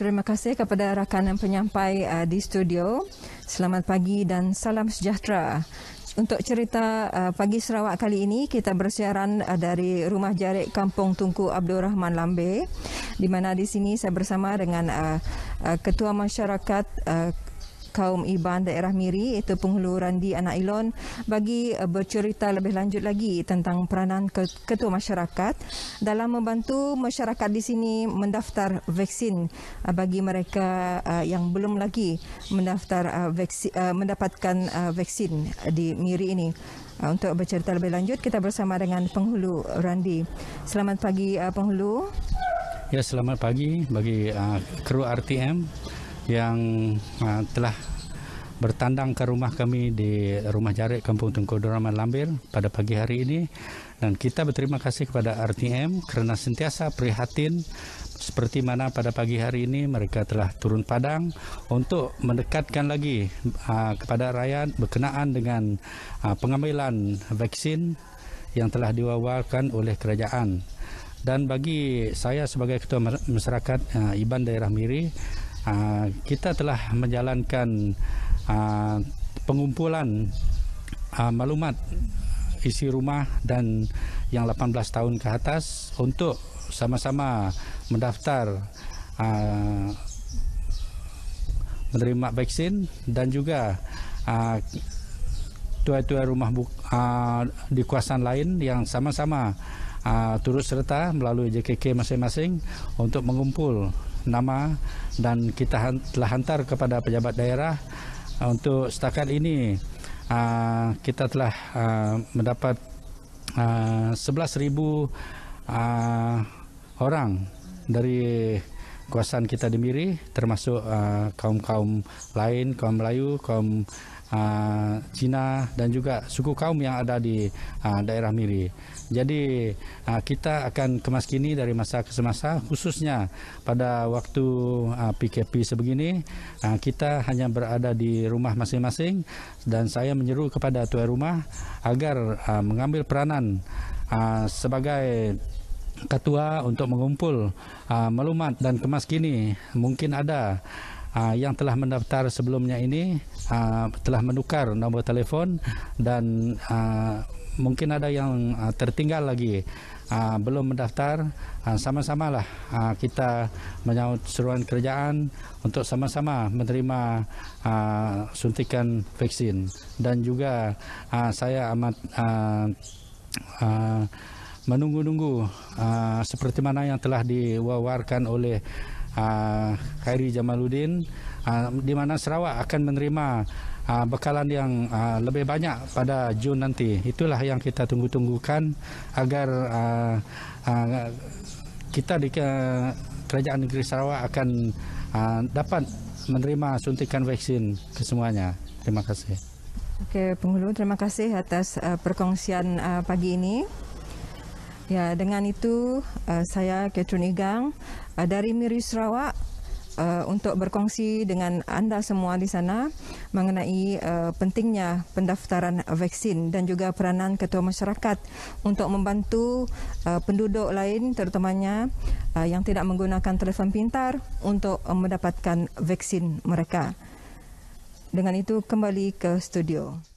Terima kasih kepada rakanan penyampai uh, di studio. Selamat pagi dan salam sejahtera. Untuk cerita uh, pagi Sarawak kali ini, kita bersiaran uh, dari Rumah Jarik Kampung tungku Abdul Rahman Lambe di mana di sini saya bersama dengan uh, uh, Ketua Masyarakat uh, kaum Iban daerah Miri iaitu Penghulu Randi Anak Ilon bagi eh, bercerita lebih lanjut lagi tentang peranan ketua masyarakat dalam membantu masyarakat di sini mendaftar vaksin eh, bagi mereka eh, yang belum lagi mendaftar vaksin, mendapatkan vaksin di Miri ini. Untuk bercerita lebih lanjut kita bersama dengan Penghulu Randi. Selamat pagi Penghulu. Ya, selamat pagi bagi uh, kru RTM yang uh, telah bertandang ke rumah kami di rumah jarik Kampung Tengku Duraman Lambir pada pagi hari ini dan kita berterima kasih kepada RTM kerana sentiasa prihatin seperti mana pada pagi hari ini mereka telah turun padang untuk mendekatkan lagi uh, kepada rakyat berkenaan dengan uh, pengambilan vaksin yang telah diwawalkan oleh kerajaan dan bagi saya sebagai ketua masyarakat uh, Iban Daerah Miri Ah, kita telah menjalankan ah, pengumpulan ah, maklumat isi rumah dan yang 18 tahun ke atas untuk sama-sama mendaftar menerima vaksin dan juga tuai-tuai rumah di kuasaan lain yang sama-sama Uh, turut serta melalui JKK masing-masing untuk mengumpul nama dan kita telah hantar kepada pejabat daerah uh, untuk setakat ini uh, kita telah uh, mendapat uh, 11,000 orang dari kawasan kita di Miri termasuk uh, kaum-kaum lain, kaum Melayu, kaum uh, Cina dan juga suku kaum yang ada di uh, daerah Miri. Jadi uh, kita akan kemas kini dari masa ke semasa khususnya pada waktu uh, PKP sebegini uh, kita hanya berada di rumah masing-masing dan saya menyeru kepada tuan rumah agar uh, mengambil peranan uh, sebagai ketua untuk mengumpul uh, maklumat dan kemas kini mungkin ada uh, yang telah mendaftar sebelumnya ini uh, telah menukar nombor telefon dan uh, mungkin ada yang uh, tertinggal lagi uh, belum mendaftar uh, sama lah uh, kita menyambut seruan kerjaan untuk sama-sama menerima uh, suntikan vaksin dan juga uh, saya amat uh, uh, menunggu-nunggu uh, seperti mana yang telah diwawarkan oleh uh, Khairi Jamaluddin uh, di mana Sarawak akan menerima uh, bekalan yang uh, lebih banyak pada Jun nanti. Itulah yang kita tunggu-tunggukan agar uh, uh, kita di uh, Kerajaan Negeri Sarawak akan uh, dapat menerima suntikan vaksin kesemuanya. Terima kasih. Okay, penghulu terima kasih atas uh, perkongsian uh, pagi ini. Ya, dengan itu uh, saya Catherine Igang uh, dari Miri Sarawak uh, untuk berkongsi dengan anda semua di sana mengenai uh, pentingnya pendaftaran vaksin dan juga peranan ketua masyarakat untuk membantu uh, penduduk lain terutamanya uh, yang tidak menggunakan telefon pintar untuk uh, mendapatkan vaksin mereka. Dengan itu kembali ke studio.